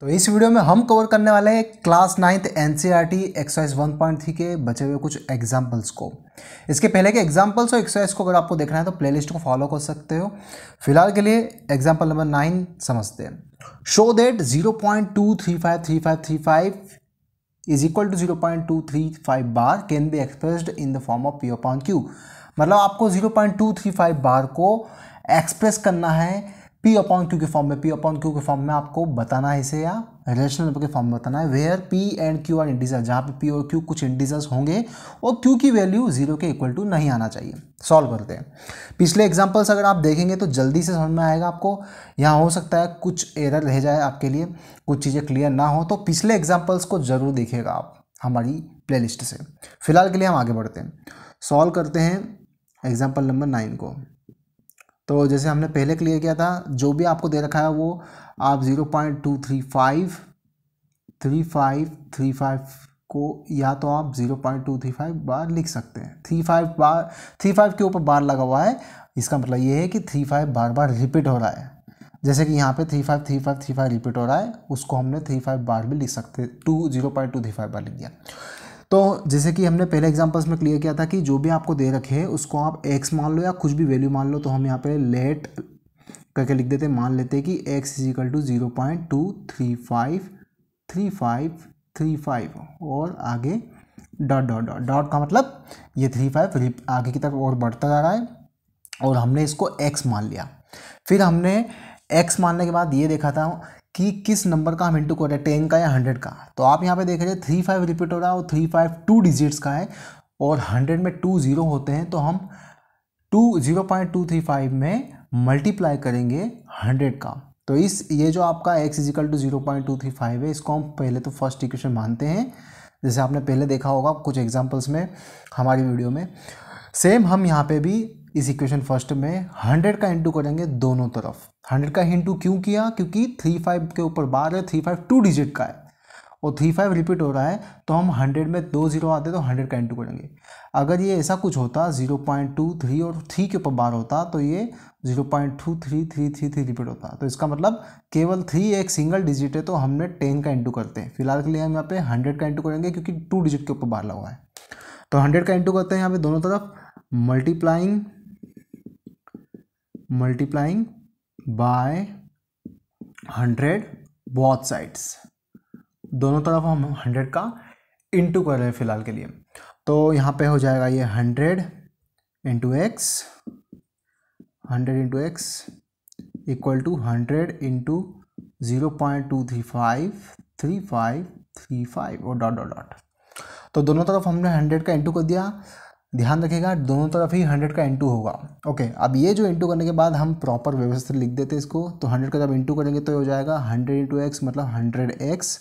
तो इस वीडियो में हम कवर करने वाले हैं class ninth NCERT exercise one point three के बचे हुए कुछ एग्जाम्पल्स को इसके पहले के एग्जाम्पल्स और एक्सरसाइज को अगर आपको देखना है तो प्लेलिस्ट को फॉलो कर सकते हो फिलहाल के लिए एग्जाम्पल नंबर नाइन समझते हैं show that zero point two three five three five three five is equal to zero point two three five bar can be express in the form of P point Q मतलब आपको zero point two three five bar को express करना है P upon Q के form में P upon Q के form में आपको बताना है इसे या रिलेशनल नंबर के फॉर्म में बताना है where P and Q are integer जहाँ पे पी और क्यू कुछ इंडीजर्स होंगे और क्यू की वैल्यू जीरो के इक्वल टू नहीं आना चाहिए सॉल्व करते हैं पिछले एग्जांपल्स अगर आप देखेंगे तो जल्दी से समझ में आएगा आपको यहाँ हो सकता है कुछ एरर रह जाए आपके लिए कुछ चीज़ें क्लियर ना हो तो पिछले एग्जाम्पल्स को ज़रूर देखिएगा आप हमारी प्ले से फिलहाल के लिए हम आगे बढ़ते हैं सॉल्व करते हैं एग्जाम्पल नंबर नाइन को तो जैसे हमने पहले क्लियर किया था जो भी आपको दे रखा है वो आप zero point two three five three five three five को या तो आप zero point two three five bar लिख सकते हैं three five bar three five के ऊपर बार लगा हुआ है इसका मतलब ये है कि थ्री फाइव बार बार रिपीट हो रहा है जैसे कि यहाँ पे three five three five three five repeat हो रहा है उसको हमने थ्री फाइव बार भी लिख सकते to zero point two three five bar लिख दिया तो जैसे कि हमने पहले एग्जाम्पल्स में क्लियर किया था कि जो भी आपको दे रखे है उसको आप एक्स मान लो या कुछ भी वैल्यू मान लो तो हम यहाँ पे लेट करके लिख देते मान लेते कि X is equal to zero point two three five three five three five और आगे डॉट डॉट डॉट डॉट का मतलब ये थ्री फाइव आगे की तरफ और बढ़ता जा रहा है और हमने इसको एक्स मान लिया फिर हमने एक्स मानने के बाद ये देखा था कि किस नंबर का हम इंटू कर रहे हैं टेन का या हंड्रेड का तो आप यहाँ पे देख रहे हैं थ्री फाइव रिपीट हो रहा है और थ्री फाइव टू डिजिट्स का है और हंड्रेड में टू ज़ीरो होते हैं तो हम to zero point two three five में मल्टीप्लाई करेंगे हंड्रेड का तो इस ये जो आपका X is equal to zero point two three five है इसको हम पहले तो फर्स्ट इक्वेशन मानते हैं जैसे आपने पहले देखा होगा कुछ एग्जाम्पल्स में हमारी वीडियो में सेम हम यहाँ पे भी इस इक्वेशन फर्स्ट में हंड्रेड का इंटू करेंगे दोनों तरफ हंड्रेड का इंटू क्यों किया क्योंकि थ्री फाइव के ऊपर बार है थ्री फाइव टू डिजिट का है और थ्री फाइव रिपीट हो रहा है तो हम हंड्रेड में दो जीरो आते तो हंड्रेड का इंटू करेंगे अगर ये ऐसा कुछ होता जीरो पॉइंट टू थ्री और थ्री के ऊपर बार होता तो ये zero point two three three three three repeat होता तो इसका मतलब केवल थ्री एक सिंगल डिजिट है तो हमने टेन का इंटू करते हैं फिलहाल के लिए हम यहाँ पे हंड्रेड का इंटू करेंगे क्योंकि टू डिजिट के ऊपर बार लगा है तो हंड्रेड का इंटू करते हैं यहाँ पे दोनों तरफ multiplying multiplying by hundred both sides दोनों तरफ हम हंड्रेड का इंटू कर रहे हैं फिलहाल के लिए तो यहाँ पे हो जाएगा ये hundred into X hundred into X equal to hundred into zero point two three five three five three five और डॉट डॉट डॉट तो दोनों तरफ हमने हंड्रेड का इंटू कर दिया ध्यान रखिएगा दोनों तरफ ही हंड्रेड का इंटू होगा ओके अब ये जो इंटू करने के बाद हम प्रॉपर व्यवस्थित लिख देते हैं इसको तो हंड्रेड का जब इंटू करेंगे तो ये हो जाएगा हंड्रेड इंटू एक्स मतलब हंड्रेड एक्स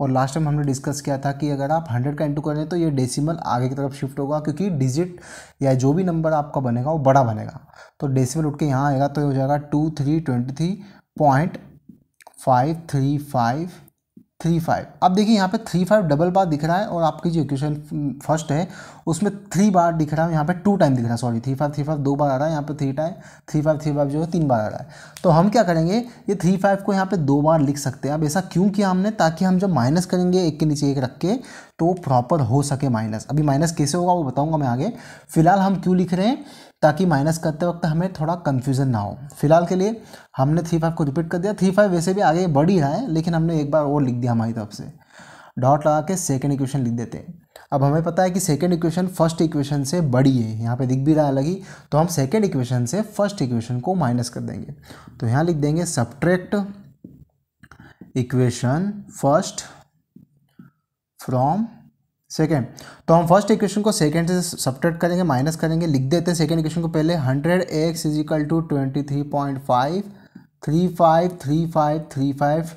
और लास्ट टाइम हमने डिस्कस किया था कि अगर आप हंड्रेड का इंटू करें तो ये डेसिमल आगे की तरफ शिफ्ट होगा क्योंकि डिजिट या जो भी नंबर आपका बनेगा वो बड़ा बनेगा तो डेसीमल उठ के यहाँ आएगा तो ये हो जाएगा two three twenty three point five three five three five अब देखिए यहाँ पे थ्री फाइव डबल बार दिख रहा है और आपकी जो इक्वेशन हम्म, फर्स्ट है उसमें थ्री बार दिख रहा है यहाँ पे टू टाइम दिख रहा है sorry three five three five दो बार आ रहा है यहाँ पे three time three five three five जो है तीन बार आ रहा है तो हम क्या करेंगे ये थ्री फाइव को यहाँ पे दो बार लिख सकते हैं अब ऐसा क्यों किया हमने ताकि हम जब माइनस करेंगे एक के नीचे एक रख के तो प्रॉपर हो सके माइनस अभी माइनस कैसे होगा वो बताऊंगा मैं आगे फिलहाल हम क्यों लिख रहे हैं ताकि माइनस करते वक्त हमें थोड़ा कन्फ्यूज़न ना हो फिलहाल के लिए हमने थ्री फाइव को रिपीट कर दिया थ्री फाइव वैसे भी आगे बढ़ ही रहा है लेकिन हमने एक बार और लिख दिया हमारी तरफ से डॉट लगा के सेकेंड इक्वेशन लिख देते हैं अब हमें पता है कि सेकेंड इक्वेशन फर्स्ट इक्वेशन से बड़ी है यहाँ पे दिख भी रहा है अलग ही तो हम सेकेंड इक्वेशन से फर्स्ट इक्वेशन को माइनस कर देंगे तो यहाँ लिख देंगे subtract equation first from second तो हम फर्स्ट इक्वेशन को सेकेंड से सब्ट्रैक्ट करेंगे माइनस करेंगे लिख देते हैं सेकेंड इक्वेशन को पहले hundred x is equal to twenty three point five three five three five three five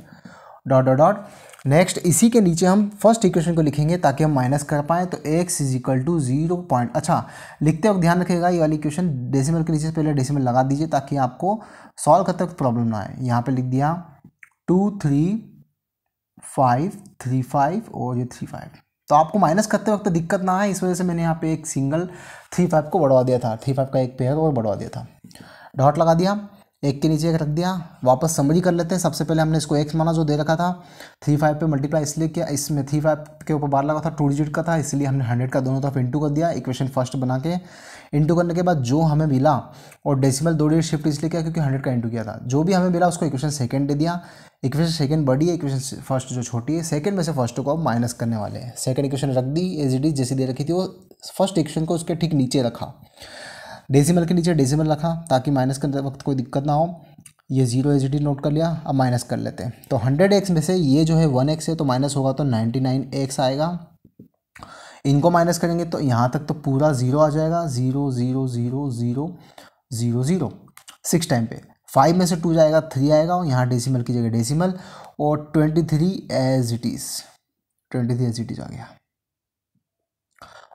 dot dot dot next इसी के नीचे हम फर्स्ट इक्वेशन को लिखेंगे ताकि हम माइनस कर पाएँ तो x is equal to zero point अच्छा लिखते वक्त ध्यान रखिएगा ये वाली इक्वेशन डेसिमल के नीचे पहले डेसिमल लगा दीजिए ताकि आपको सॉल्व करते वक्त प्रॉब्लम ना आए यहाँ पर लिख दिया two three five three five और ये थ्री फाइव तो आपको माइनस करते वक्त दिक्कत ना आए इस वजह से मैंने यहाँ पे एक सिंगल थ्री फाइव को बढ़वा दिया था थ्री फाइव का एक पेयर और बढ़वा दिया था डॉट लगा दिया एक के नीचे एक रख दिया वापस समरी कर लेते हैं सबसे पहले हमने इसको एक्स माना जो दे रखा था थ्री फाइव पे मल्टीप्लाई इसलिए किया इसमें थ्री फाइव के ऊपर बार लगा था टू डिजिट का था इसलिए हमने हंड्रेड का दोनों तरफ इंटू कर दिया इक्वेशन फर्स्ट बना के इंटू करने के बाद जो हमें मिला और डेसिमल दो डिजिट शिफ्ट इसलिए किया क्योंकि हंड्रेड का इंटू किया था जो भी हमें मिला उसको इक्वेशन सेकेंड दे दिया इक्वेशन सेकेंड बड़ी है इक्वेशन फर्स्ट जो छोटी है सेकेंड में से फर्स्ट को अब माइनस करने वाले हैं सेकेंड इक्वेशन रख दी एज इट इज जैसी दे रखी थी वो फर्स्ट इक्वेशन को उसके ठीक नीचे रखा डेसिमल के नीचे डेसिमल रखा ताकि माइनस करते वक्त कोई दिक्कत ना हो ये जीरो एज इट नोट कर लिया अब माइनस कर लेते हैं तो हंड्रेड एक्स में से ये जो है वन एक्स है तो माइनस होगा तो नाइन्टी नाइन एक्स आएगा इनको माइनस करेंगे तो यहाँ तक तो पूरा ज़ीरो आ जाएगा zero zero zero zero zero zero six time पे फाइव में से टू जाएगा थ्री आएगा और यहाँ डेसीमल की जगह डेसीमल और twenty three as it is twenty three as it is आ गया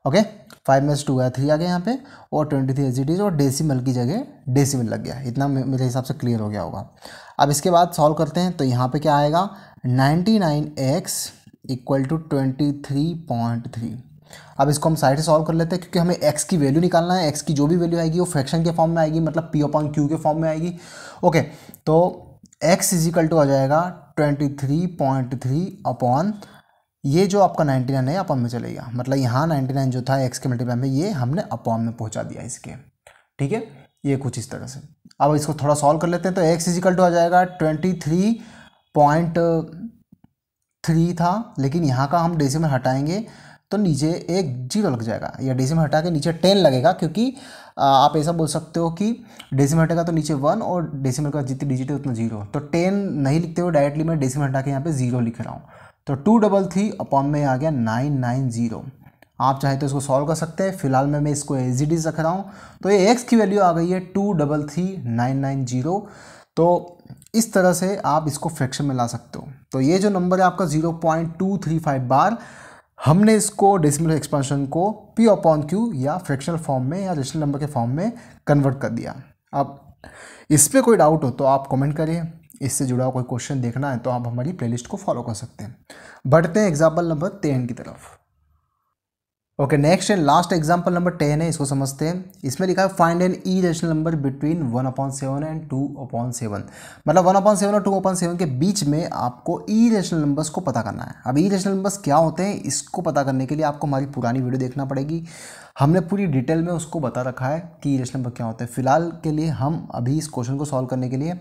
ओके फाइव में टू आया थ्री आ गया यहाँ पे और twenty three as it is और डेसीमल की जगह डेसीमल लग गया इतना मेरे हिसाब से क्लियर हो गया होगा अब इसके बाद सॉल्व करते हैं तो यहाँ पे क्या आएगा ninety nine x equal to twenty three point three अब इसको हम साइड से सॉल्व कर लेते हैं क्योंकि हमें एक्स की वैल्यू निकालना है एक्स की जो भी वैल्यू आएगी वो फ्रैक्शन के फॉर्म में आएगी मतलब पी अपॉन क्यू के फॉर्म में आएगी ओके तो एक्स इजिकल टू आ जाएगा twenty three point three upon ये जो आपका 99 है अपॉन में चले गया मतलब यहाँ 99 जो था एक्स के मल्टीप्लाई में ये हमने अपॉन में पहुँचा दिया इसके ठीक है ये कुछ इस तरह से अब इसको थोड़ा सॉल्व कर लेते हैं तो एक्स इजिकल टू आ जाएगा ट्वेंटी थ्री पॉइंट थ्री था लेकिन यहाँ का हम डेसी में हटाएंगे तो नीचे एक जीरो लग जाएगा या डेसी में हटा के नीचे टेन लगेगा क्योंकि आप ऐसा बोल सकते हो कि डेसी में हटेगा तो नीचे वन और डेसिमल का जितनी डिजिट है उतना जीरो तो टेन नहीं लिखते हुए डायरेक्टली मैं में हटा के यहाँ पे जीरो लिख रहा हूँ तो टू डबल थ्री अपॉन में आ गया नाइन नाइन ज़ीरो आप चाहे तो इसको सॉल्व कर सकते हैं फिलहाल मैं मैं इसको एज इट इज़ रख रहा हूँ तो ये एक्स की वैल्यू आ गई है two double three nine nine zero तो इस तरह से आप इसको फ्रैक्शन में ला सकते हो तो ये जो नंबर है आपका zero point two three five बार हमने इसको डेसिमल एक्सपेंशन को पी अपॉन क्यू या फ्रैक्शनल फॉर्म में या रेशनल नंबर के फॉर्म में कन्वर्ट कर दिया अब इस पर कोई डाउट हो तो आप कॉमेंट करिए इससे जुड़ा हुआ कोई क्वेश्चन देखना है तो आप हमारी प्लेलिस्ट को फॉलो कर सकते हैं बढ़ते हैं एग्जाम्पल नंबर टेन की तरफ okay next and last example number ten है इसको समझते हैं इसमें लिखा है find an irrational number between one upon seven and two upon seven मतलब वन अपॉन सेवन और टू अपॉन सेवन के बीच में आपको ई रेशनल नंबर्स को पता करना है अब ई रेशनल नंबर्स क्या होते हैं इसको पता करने के लिए आपको हमारी पुरानी वीडियो देखना पड़ेगी हमने पूरी डिटेल में उसको बता रखा है कि ई रेशनल नंबर क्या होते हैं फिलहाल के लिए हम अभी इस क्वेश्चन को सॉल्व करने के लिए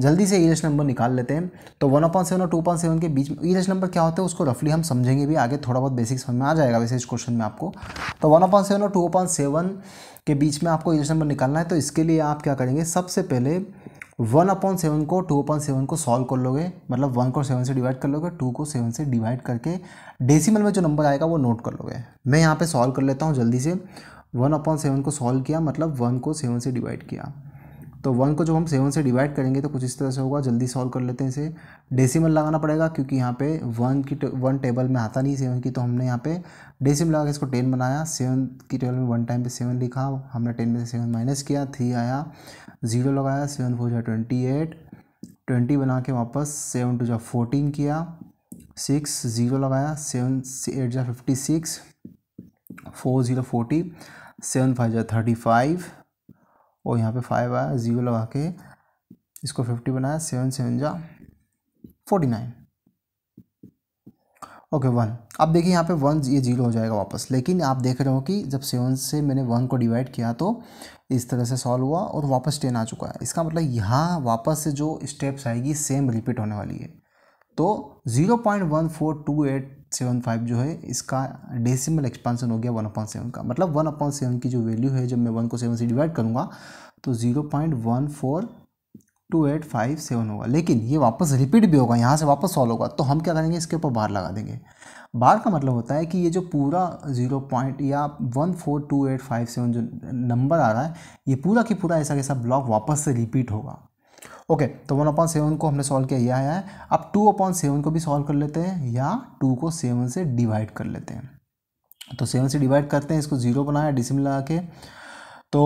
जल्दी से ई E-H नंबर निकाल लेते हैं तो वन अपॉइंट सेवन और टू पॉइंट सेवन के बीच में ई E-H नंबर क्या होता है उसको रफली हम समझेंगे भी आगे थोड़ा बहुत बेसिक समझ में आ जाएगा वैसे इस क्वेश्चन में आपको तो वन अपॉइंट सेवन और टू पॉइंट सेवन के बीच में आपको ई E-H नंबर निकालना है तो इसके लिए आप क्या करेंगे सबसे पहले वन अपॉन सेवन को टू अपॉन सेवन को सॉल्व कर लोगे मतलब वन को सेवन से डिवाइड कर लोगे टू को सेवन से डिवाइड करके डेसिमल में जो नंबर आएगा वो नोट कर लोगे मैं यहाँ पे सॉल्व कर लेता हूँ जल्दी से वन अपॉन सेवन को सॉल्व किया मतलब वन को सेवन से डिवाइड किया तो वन को जब हम सेवन से डिवाइड करेंगे तो कुछ इस तरह से होगा जल्दी सॉल्व कर लेते हैं इसे डेसिमल लगाना पड़ेगा क्योंकि यहाँ पे वन की वन टेबल में आता नहीं सेवन की तो हमने यहाँ पे डेसिमल लगा के इसको टेन बनाया सेवन की टेबल में वन टाइम पे सेवन लिखा हमने टेन में से सेवन माइनस किया थ्री आया ज़ीरो लगाया सेवन फोर जो ट्वेंटी एट ट्वेंटी बना के वापस सेवन टू जो फोर्टीन किया सिक्स ज़ीरो लगाया सेवन एट जो fifty six four zero forty seven five जो थर्टी फाइव और यहाँ पे फाइव आया जीरो लगा के इसको फिफ्टी बनाया सेवन सेवन जा फोर्टी नाइन ओके वन अब देखिए यहाँ पे वन ये जीरो हो जाएगा वापस लेकिन आप देख रहे हो कि जब सेवन से मैंने वन को डिवाइड किया तो इस तरह से सॉल्व हुआ और वापस टेन आ चुका है इसका मतलब यहाँ वापस से जो स्टेप्स आएगी सेम रिपीट होने वाली है तो zero point one four two eight seven five जो है इसका डेसिमल एक्सपांसन हो गया वन अपॉइंट सेवन का मतलब वन अपॉइंट सेवन की जो वैल्यू है जब मैं वन को सेवन से डिवाइड करूँगा तो zero point one four two eight five seven होगा लेकिन ये वापस रिपीट भी होगा यहाँ से वापस सॉल्व होगा तो हम क्या करेंगे इसके ऊपर बार लगा देंगे बार का मतलब होता है कि ये जो पूरा जीरो पॉइंट या one four two eight five seven जो नंबर आ रहा है ये पूरा की पूरा ऐसा कैसा ब्लॉक वापस से रिपीट होगा ओके तो वन अपॉन सेवन को हमने सॉल्व किया यह आया है अब टू अपॉन सेवन को भी सॉल्व कर लेते हैं या टू को सेवन से डिवाइड कर लेते हैं तो सेवन से डिवाइड करते हैं इसको जीरो बनाया डिसिम लगा के तो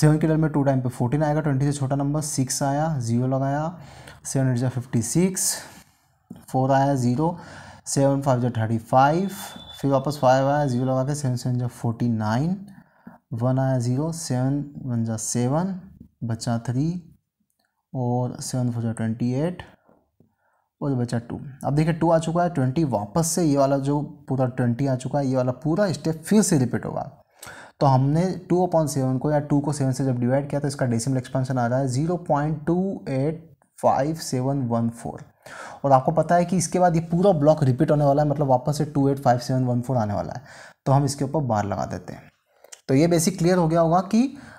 सेवन के डर में टू टाइम पे फोर्टीन आएगा ट्वेंटी से छोटा नंबर सिक्स आया जीरो लगाया सेवन एट जा फिफ्टी सिक्स फोर आया ज़ीरो सेवन फाइव जो थर्टी फाइव फिर वापस फाइव आया ज़ीरो लगा के सेवन सेवन जो फोर्टी नाइन वन आया ज़ीरो सेवन वन जा सेवन बचा थ्री और सेवन फोर जो ट्वेंटी एट और बचा टू अब देखिए टू आ चुका है ट्वेंटी वापस से ये वाला जो पूरा ट्वेंटी आ चुका है ये वाला पूरा स्टेप फिर से रिपीट होगा तो हमने टू अपॉन सेवन को या टू को सेवन से जब डिवाइड किया तो इसका डेसिमल एक्सपेंशन आ रहा है zero point two eight five seven one four और आपको पता है कि इसके बाद ये पूरा ब्लॉक रिपीट होने वाला है मतलब वापस से two eight five seven one four आने वाला है तो हम इसके ऊपर बार लगा देते हैं तो ये बेसिक क्लियर हो गया होगा कि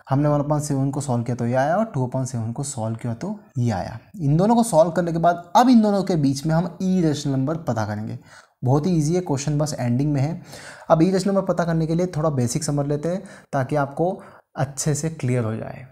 हमने वन अपॉइंट सेवन को सॉल्व किया तो ये आया और टू अपॉइंट सेवन को सॉल्व किया तो ये आया इन दोनों को सॉल्व करने के बाद अब इन दोनों के बीच में हम ई रेशनल नंबर पता करेंगे बहुत ही ईजी है क्वेश्चन बस एंडिंग में है अब ई रेशनल नंबर पता करने के लिए थोड़ा बेसिक समझ लेते हैं ताकि आपको अच्छे से क्लियर हो जाए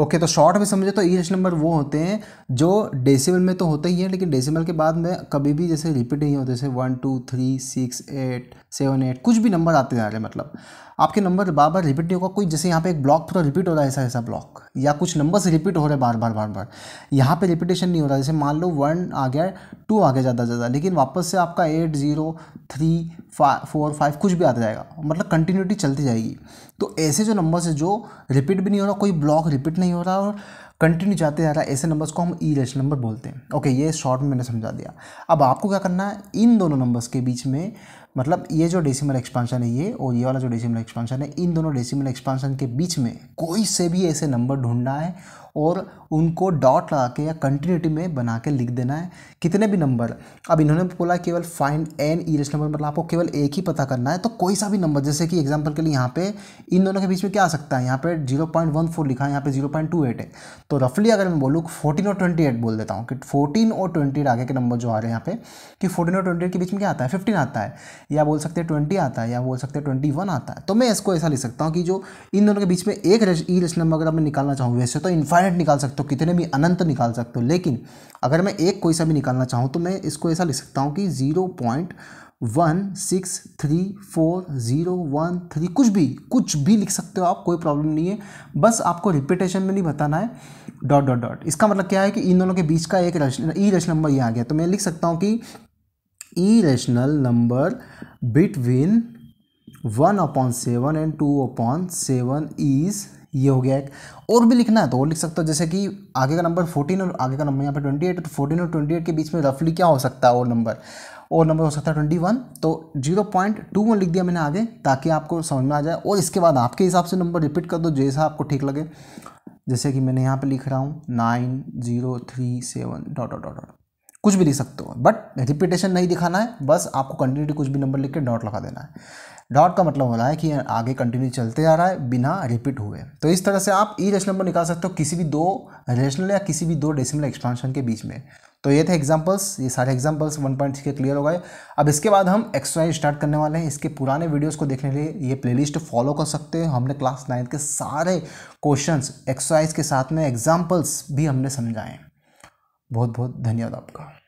ओके तो शॉर्ट में समझे तो ईच EH नंबर वो होते हैं जो डेसिमल में तो होते ही हैं लेकिन डेसिमल के बाद में कभी भी जैसे रिपीट नहीं होते जैसे one two three six eight seven eight कुछ भी नंबर आते जा रहे हैं मतलब आपके नंबर बार बार रिपीट नहीं होगा कोई जैसे यहाँ पे एक ब्लॉक पूरा रिपीट हो रहा है ऐसा ऐसा ब्लॉक या कुछ नंबर्स रिपीट हो रहे बार बार बार बार यहाँ पे रिपीटेशन नहीं हो रहा जैसे मान लो वन आ गया टू आ गया ज़्यादा ज़्यादा लेकिन वापस से आपका eight zero three four five कुछ भी आता जाएगा मतलब कंटिन्यूटी चलती जाएगी तो ऐसे जो नंबर्स है जो रिपीट भी नहीं हो रहा कोई ब्लॉक रिपीट नहीं हो रहा और कंटिन्यू जाते जा रहा है ऐसे नंबर्स को हम ई रेशन नंबर बोलते हैं ओके ये शॉर्ट में मैंने समझा दिया अब आपको क्या करना है इन दोनों नंबर्स के बीच में मतलब ये जो डेसिमल एक्सपांशन है ये और ये वाला जो डेसिमल एक्सपांशन है इन दोनों डेसिमल एक्सपांशन के बीच में कोई से भी ऐसे नंबर ढूंढना है और उनको डॉट लगा के या कंटिन्यूटी में बना के लिख देना है कितने भी नंबर अब इन्होंने बोला केवल फाइंड एन ईरेस्ट नंबर मतलब आपको केवल एक ही पता करना है तो कोई सा भी नंबर जैसे कि एग्जाम्पल के लिए यहाँ पे इन दोनों के बीच में क्या आ सकता है यहाँ पे जीरो पॉइंट वन फोर लिखा है यहाँ पे जीरो पॉइंट टू एट है तो रफली अगर मैं बोलूँ फोर्टीन और ट्वेंटी एट बोल देता हूँ कि फोर्टीन और ट्वेंटी आगे के नंबर जो आ रहे हैं यहाँ पे कि फोर्टीन और ट्वेंटी के बीच में क्या आता है फिफ्टीन आता है या बोल सकते हैं ट्वेंटी आता है या बोल सकते हैं ट्वेंटी वन आता है तो मैं इसको ऐसा लिख सकता हूँ कि जो इन दोनों के बीच में एक ई रेस्ट नंबर अगर मैं निकालना चाहूँ वैसे तो इनफाइन इनफाइनाइट निकाल सकते हो कितने भी अनंत निकाल सकते हो लेकिन अगर मैं एक कोई सा भी निकालना चाहूँ तो मैं इसको ऐसा लिख सकता हूँ कि zero point one six three four zero one three कुछ भी कुछ भी लिख सकते हो आप कोई प्रॉब्लम नहीं है बस आपको रिपीटेशन में नहीं बताना है डॉट डॉट डॉट इसका मतलब क्या है कि इन दोनों के बीच का एक ई रेशनल नंबर ये आ गया तो मैं लिख सकता हूँ कि irrational number between one upon seven and two upon seven is ये हो गया एक और भी लिखना है तो और लिख सकते हो जैसे कि आगे का नंबर फोर्टीन और आगे का नंबर यहाँ पर ट्वेंटी एट फोर्टीन और ट्वेंटी एट के बीच में रफली क्या हो सकता है और नंबर और नंबर हो सकता है ट्वेंटी वन तो जीरो पॉइंट टू वन लिख दिया मैंने आगे ताकि आपको समझ में आ जाए और इसके बाद आपके हिसाब से नंबर रिपीट कर दो जैसा आपको ठीक लगे जैसे कि मैंने यहाँ पे लिख रहा हूँ nine zero three seven dot dot dot कुछ भी लिख सकते हो बट रिपीटेशन नहीं दिखाना है बस आपको कंटिन्यूटी कुछ भी नंबर लिख के डॉट लगा देना है डॉट का मतलब हो रहा है कि आगे कंटिन्यू चलते जा रहा है बिना रिपीट हुए तो इस तरह से आप ई e रेशनल निकाल सकते हो किसी भी दो रेशनल या किसी भी दो डेसिमल एक्सपांशन के बीच में तो ये थे एग्जाम्पल्स ये सारे एग्जाम्पल्स वन पॉइंट के क्लियर हो गए अब इसके बाद हम एक्सरसाइज स्टार्ट करने वाले हैं इसके पुराने वीडियोस को देखने के लिए ये प्लेलिस्ट फॉलो कर सकते हैं हमने क्लास नाइन्थ के सारे क्वेश्चंस एक्सरसाइज के साथ में एग्जाम्पल्स भी हमने समझाए बहुत बहुत धन्यवाद आपका